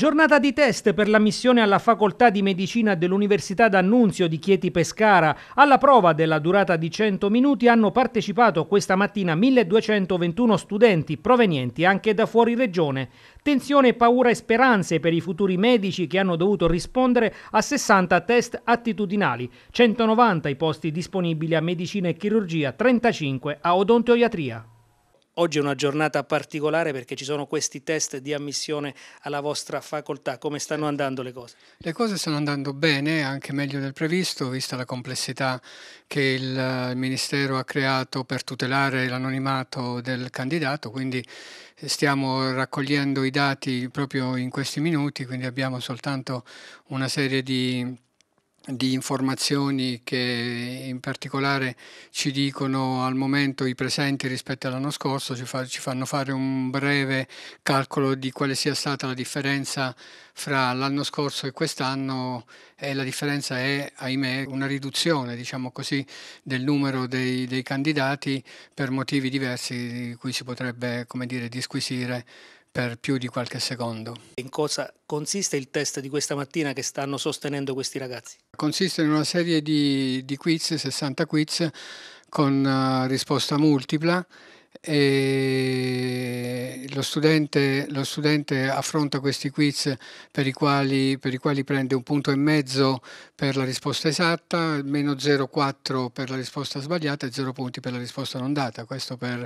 Giornata di test per la missione alla facoltà di medicina dell'Università d'Annunzio di Chieti Pescara. Alla prova della durata di 100 minuti hanno partecipato questa mattina 1221 studenti provenienti anche da fuori regione. Tensione, paura e speranze per i futuri medici che hanno dovuto rispondere a 60 test attitudinali, 190 i posti disponibili a medicina e chirurgia, 35 a odontoiatria. Oggi è una giornata particolare perché ci sono questi test di ammissione alla vostra facoltà. Come stanno andando le cose? Le cose stanno andando bene, anche meglio del previsto, vista la complessità che il Ministero ha creato per tutelare l'anonimato del candidato, quindi eh, stiamo raccogliendo i dati proprio in questi minuti, quindi abbiamo soltanto una serie di di informazioni che in particolare ci dicono al momento i presenti rispetto all'anno scorso, ci, fa, ci, fanno fare un breve calcolo di quale sia stata la differenza fra l'anno scorso e quest'anno e la differenza è, ahimè, una riduzione diciamo così, del numero dei, dei candidati per motivi diversi di cui si potrebbe come dire, disquisire per più di qualche secondo. In cosa consiste il test di questa mattina che stanno sostenendo questi ragazzi? Consiste in una serie di, di quiz, 60 quiz, con uh, risposta multipla e lo studente, lo studente, affronta questi quiz per i, quali, per i quali prende un punto e mezzo per la risposta esatta, meno 0,4 per la risposta sbagliata e 0 punti per la risposta non data. Questo per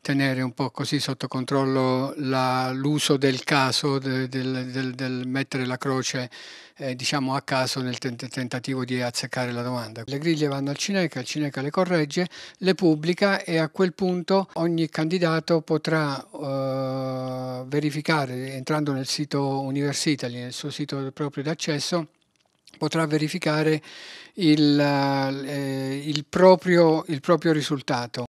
tenere un po' così sotto controllo la, l'uso del caso, del, del, del, mettere la croce eh, diciamo a caso nel tentativo di azzeccare la domanda. Le griglie vanno al Cineca, il Cineca le corregge, le pubblica e a quel punto ogni candidato potrà eh, verificare, entrando nel sito Universitali, nel suo sito proprio d'accesso, potrà verificare il, eh, il, proprio, il proprio risultato.